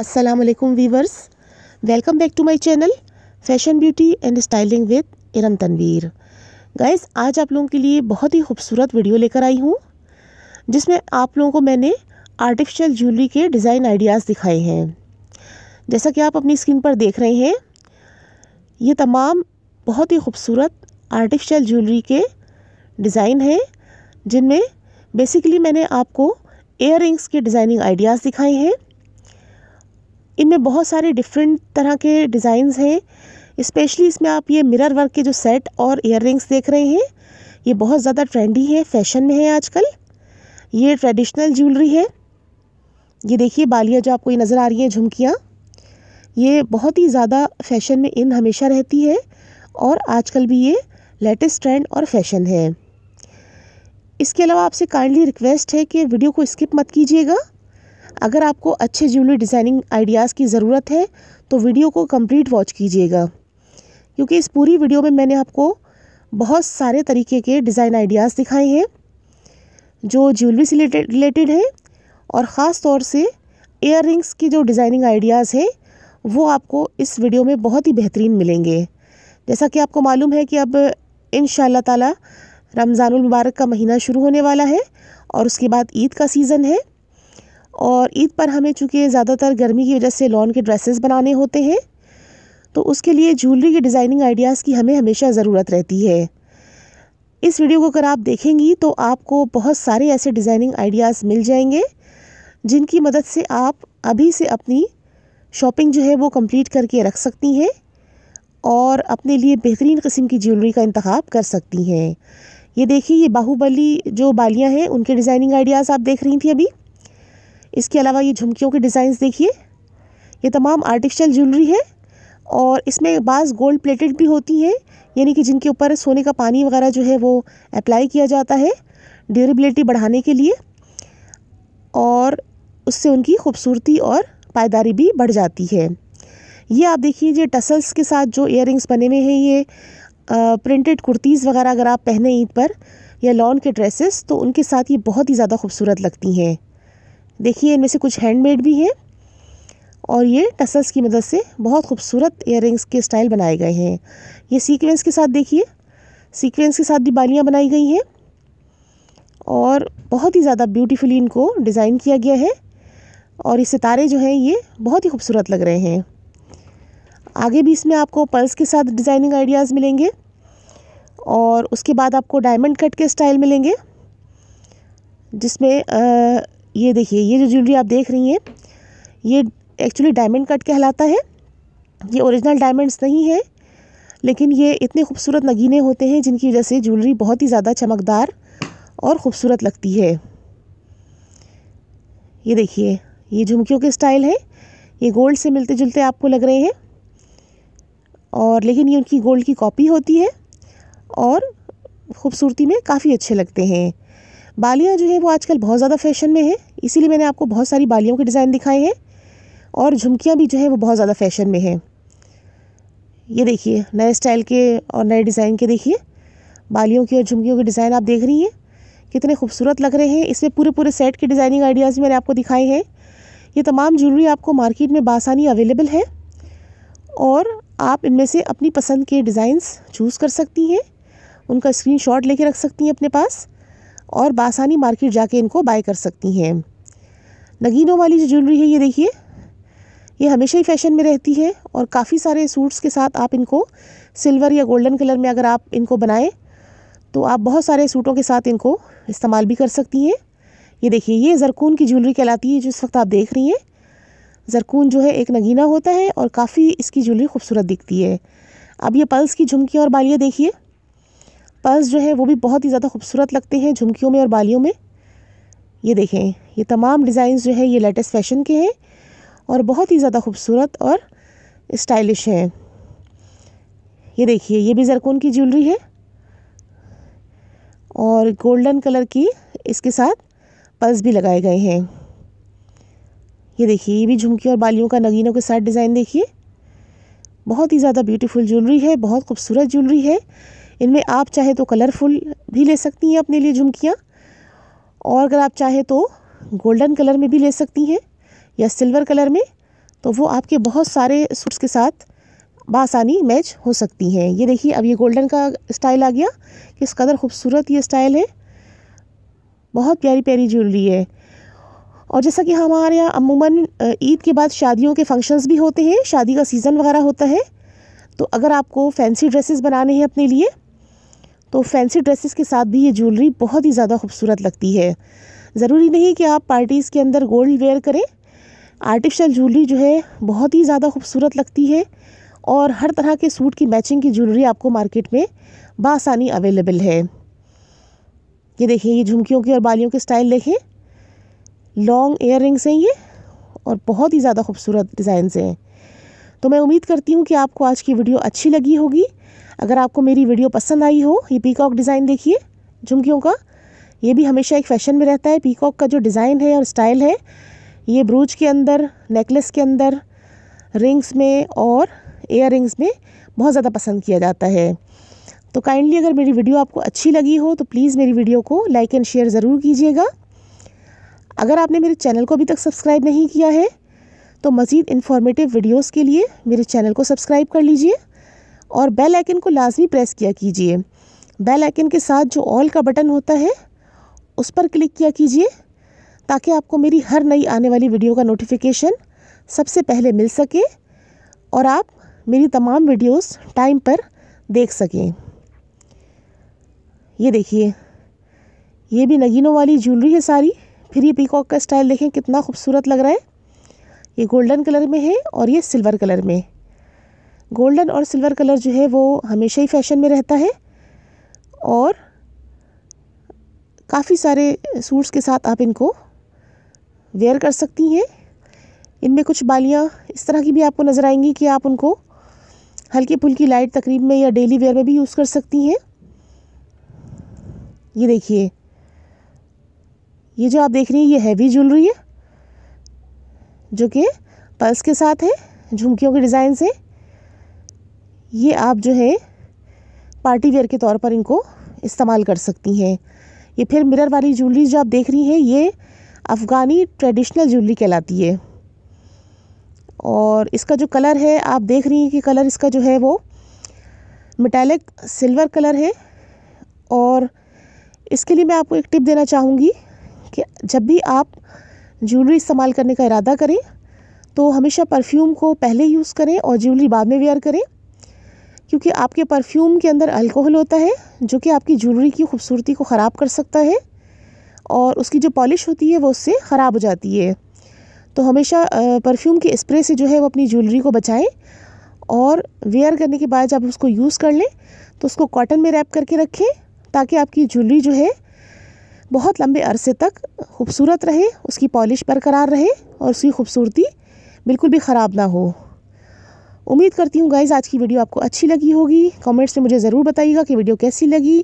Aslam viewers welcome back to my channel fashion beauty and styling with Iram Tanveer guys आज आप लोगों के लिए बहुत ही खूबसूरत वीडियो लेकर आई हूँ जिसमें आप लोगों को मैंने आर्टिफिशियल ज्वेलरी के डिज़ाइन आइडियाज़ दिखाए हैं जैसा कि आप अपनी स्क्रीन पर देख रहे हैं ये तमाम बहुत ही खूबसूरत आर्टिफिशियल ज्वेलरी के डिज़ाइन हैं जिनमें बेसिकली मैंने आपको एयर के डिज़ाइनिंग आइडियाज़ दिखाए हैं इनमें बहुत सारे डिफरेंट तरह के डिज़ाइंस हैं इस्पेशली इसमें आप ये मिरर वर्क के जो सेट और इयर देख रहे हैं ये बहुत ज़्यादा ट्रेंडी है फैशन में है आजकल ये ट्रेडिशनल ज्वेलरी है ये देखिए बालियाँ जो आपको ये नज़र आ रही हैं झुमकियाँ ये बहुत ही ज़्यादा फैशन में इन हमेशा रहती है और आजकल भी ये लेटेस्ट ट्रेंड और फैशन है इसके अलावा आपसे काइंडली रिक्वेस्ट है कि वीडियो को स्किप मत कीजिएगा अगर आपको अच्छे ज्वेलरी डिज़ाइनिंग आइडियाज़ की ज़रूरत है तो वीडियो को कंप्लीट वॉच कीजिएगा क्योंकि इस पूरी वीडियो में मैंने आपको बहुत सारे तरीके के डिज़ाइन आइडियाज़ दिखाए हैं जो ज्वेलरी से रिलेटेड हैं और ख़ास तौर से एयर की जो डिज़ाइनिंग आइडियाज़ हैं वो आपको इस वीडियो में बहुत ही बेहतरीन मिलेंगे जैसा कि आपको मालूम है कि अब इन ताला रमज़ानुल मुबारक का महीना शुरू होने वाला है और उसके बाद ईद का सीज़न है और ईद पर हमें चूँकि ज़्यादातर गर्मी की वजह से लॉन के ड्रेसेस बनाने होते हैं तो उसके लिए ज्वेलरी के डिज़ाइनिंग आइडियाज़ की हमें हमेशा ज़रूरत रहती है इस वीडियो को अगर आप देखेंगी तो आपको बहुत सारे ऐसे डिज़ाइनिंग आइडियाज़ मिल जाएंगे जिनकी मदद से आप अभी से अपनी शॉपिंग जो है वो कम्प्लीट करके रख सकती हैं और अपने लिए बेहतरीन कस्म की ज्वेलरी का इंतखा कर सकती हैं ये देखिए ये बाहुबली जो बालियां हैं उनके डिज़ाइनिंग आइडियाज़ आप देख रही थी अभी इसके अलावा ये झुमकियों के डिज़ाइंस देखिए ये तमाम आर्टिफिशियल ज्वेलरी है और इसमें बाज़ गोल्ड प्लेटेड भी होती हैं यानी कि जिनके ऊपर सोने का पानी वगैरह जो है वो अप्लाई किया जाता है ड्यूरेबिलिटी बढ़ाने के लिए और उससे उनकी खूबसूरती और पायदारी भी बढ़ जाती है ये आप देखिए जो टसल्स के साथ जो इयर बने हुए हैं ये प्रिंटेड कुर्तीज़ वगैरह अगर आप पहने ईद पर या लॉन के ड्रेसेस तो उनके साथ ये बहुत ही ज़्यादा खूबसूरत लगती हैं देखिए इनमें से कुछ हैंडमेड भी हैं और ये टसल्स की मदद से बहुत खूबसूरत इयर के स्टाइल बनाए गए हैं ये सीक्वेंस के साथ देखिए सीक्वेंस के साथ भी बालियाँ बनाई गई हैं और बहुत ही ज़्यादा ब्यूटीफुली इनको डिज़ाइन किया गया है और ये सितारे जो हैं ये बहुत ही खूबसूरत लग रहे हैं आगे भी इसमें आपको पल्स के साथ डिज़ाइनिंग आइडियाज़ मिलेंगे और उसके बाद आपको डायमंड कट के स्टाइल मिलेंगे जिसमें ये देखिए ये जो ज्वेलरी आप देख रही हैं ये एक्चुअली डायमंड कट कहलाता है ये ओरिजिनल डायमंड्स नहीं है लेकिन ये इतने खूबसूरत नगीने होते हैं जिनकी वजह से ज्वेलरी बहुत ही ज़्यादा चमकदार और ख़ूबसूरत लगती है ये देखिए ये झुमकियों के स्टाइल है ये गोल्ड से मिलते जुलते आपको लग रहे हैं और लेकिन ये उनकी गोल्ड की कॉपी होती है और ख़ूबसूरती में काफ़ी अच्छे लगते हैं बालियाँ जो है वो आजकल बहुत ज़्यादा फैशन में है इसीलिए मैंने आपको बहुत सारी बालियों के डिज़ाइन दिखाए हैं और झुमकियाँ भी जो है वो बहुत ज़्यादा फैशन में है ये देखिए नए स्टाइल के और नए डिज़ाइन के देखिए बालियों की और झुमकियों के डिज़ाइन आप देख रही हैं कितने खूबसूरत लग रहे हैं इसमें पूरे पूरे सेट के डिज़ाइनिंग आइडियाज़ भी मैंने आपको दिखाए हैं ये तमाम ज्वेलरी आपको मार्केट में बासानी अवेलेबल है और आप इनमें से अपनी पसंद के डिज़ाइंस चूज़ कर सकती हैं उनका स्क्रीनशॉट शॉट लेके रख सकती हैं अपने पास और बासानी मार्केट जाके इनको बाय कर सकती हैं नगीनों वाली जो ज्वेलरी है ये देखिए ये हमेशा ही फैशन में रहती है और काफ़ी सारे सूट्स के साथ आप इनको सिल्वर या गोल्डन कलर में अगर आप इनको बनाएं तो आप बहुत सारे सूटों के साथ इनको इस्तेमाल भी कर सकती हैं ये देखिए ये जरकून की ज्वेलरी कहलाती है जो इस वक्त आप देख रही हैं जरकून जो है एक नगीना होता है और काफ़ी इसकी ज्वेलरी खूबसूरत दिखती है अब ये पल्स की झुमकी और बालियाँ देखिए पर्स जो है वो भी बहुत ही ज़्यादा खूबसूरत लगते हैं झुमकियों में और बालियों में ये देखें ये तमाम डिज़ाइन जो है ये लेटेस्ट फैशन के हैं और बहुत ही ज़्यादा खूबसूरत और स्टाइलिश हैं ये देखिए ये भी जरकोन की ज्वेलरी है और गोल्डन कलर की इसके साथ पर्स भी लगाए गए हैं ये देखिए ये भी झुमकी और बालियों का नगीनों के साथ डिज़ाइन देखिए बहुत ही ज़्यादा ब्यूटीफुल ज्वेलरी है बहुत खूबसूरत ज्वेलरी है इनमें आप चाहे तो कलरफुल भी ले सकती हैं अपने लिए झुमकियाँ और अगर आप चाहे तो गोल्डन कलर में भी ले सकती हैं या सिल्वर कलर में तो वो आपके बहुत सारे सूट्स के साथ बासानी मैच हो सकती हैं ये देखिए अब ये गोल्डन का स्टाइल आ गया किस कदर खूबसूरत ये स्टाइल है बहुत प्यारी प्यारी ज्वेलरी है और जैसा कि हमारे यहाँ अमूमन ईद के बाद शादियों के फंक्शंस भी होते हैं शादी का सीज़न वगैरह होता है तो अगर आपको फैंसी ड्रेसेस बनाने हैं अपने लिए तो फैंसी ड्रेसेस के साथ भी ये ज्वेलरी बहुत ही ज़्यादा खूबसूरत लगती है ज़रूरी नहीं कि आप पार्टीज़ के अंदर गोल्ड वेयर करें आर्टिफिशियल ज्वेलरी जो है बहुत ही ज़्यादा खूबसूरत लगती है और हर तरह के सूट की मैचिंग की ज्वेलरी आपको मार्केट में बासानी अवेलेबल है ये देखें ये झुमकियों की और बालियों के स्टाइल देखें लॉन्ग एयर रिंग्स हैं ये और बहुत ही ज़्यादा खूबसूरत डिज़ाइन हैं तो मैं उम्मीद करती हूँ कि आपको आज की वीडियो अच्छी लगी होगी अगर आपको मेरी वीडियो पसंद आई हो ये पीकॉक डिज़ाइन देखिए झुमकियों का ये भी हमेशा एक फ़ैशन में रहता है पीकॉक का जो डिज़ाइन है और स्टाइल है ये ब्रूच के अंदर नेकलेस के अंदर रिंग्स में और एयर रिंग्स में बहुत ज़्यादा पसंद किया जाता है तो काइंडली अगर मेरी वीडियो आपको अच्छी लगी हो तो प्लीज़ मेरी वीडियो को लाइक एंड शेयर ज़रूर कीजिएगा अगर आपने मेरे चैनल को अभी तक सब्सक्राइब नहीं किया है तो मज़ीद इन्फॉर्मेटिव वीडियोस के लिए मेरे चैनल को सब्सक्राइब कर लीजिए और बेल आइकन को लाजमी प्रेस किया कीजिए बेल आइकन के साथ जो ऑल का बटन होता है उस पर क्लिक किया कीजिए ताकि आपको मेरी हर नई आने वाली वीडियो का नोटिफिकेशन सबसे पहले मिल सके और आप मेरी तमाम वीडियोस टाइम पर देख सकें ये देखिए ये भी नगीनों वाली ज्वेलरी है सारी फिर ये पीकॉक का स्टाइल देखें कितना खूबसूरत लग रहा है ये गोल्डन कलर में है और ये सिल्वर कलर में गोल्डन और सिल्वर कलर जो है वो हमेशा ही फैशन में रहता है और काफ़ी सारे सूट्स के साथ आप इनको वेयर कर सकती हैं इनमें कुछ बालियाँ इस तरह की भी आपको नज़र आएंगी कि आप उनको हल्की फुल्की लाइट तकरीब में या डेली वेयर में भी यूज़ कर सकती हैं ये देखिए ये जो आप देख रही हैं ये हैवी ज्वेलरी है जो कि पल्स के साथ है झुमकियों के डिज़ाइन से ये आप जो है पार्टी वेयर के तौर पर इनको इस्तेमाल कर सकती हैं ये फिर मिरर वाली ज्वेलरी जो आप देख रही हैं ये अफ़गानी ट्रेडिशनल ज्वेलरी कहलाती है और इसका जो कलर है आप देख रही हैं कि कलर इसका जो है वो मेटेलिक सिल्वर कलर है और इसके लिए मैं आपको एक टिप देना चाहूँगी कि जब भी आप ज्वेलरी इस्तेमाल करने का इरादा करें तो हमेशा परफ्यूम को पहले यूज़ करें और ज्वेलरी बाद में वेयर करें क्योंकि आपके परफ्यूम के अंदर अल्कोहल होता है जो कि आपकी ज्वेलरी की खूबसूरती को ख़राब कर सकता है और उसकी जो पॉलिश होती है वो उससे ख़राब हो जाती है तो हमेशा परफ्यूम के स्प्रे से जो है वो अपनी ज्वेलरी को बचाएं और वेयर करने के बाद जब उसको यूज़ कर लें तो उसको कॉटन में रैप करके रखें ताकि आपकी ज्वेलरी जो है बहुत लंबे अरसे तक खूबसूरत रहे उसकी पॉलिश बरकरार रहे और उसकी खूबसूरती बिल्कुल भी ख़राब ना हो उम्मीद करती हूँ गाइज़ आज की वीडियो आपको अच्छी लगी होगी कमेंट्स में मुझे ज़रूर बताइएगा कि वीडियो कैसी लगी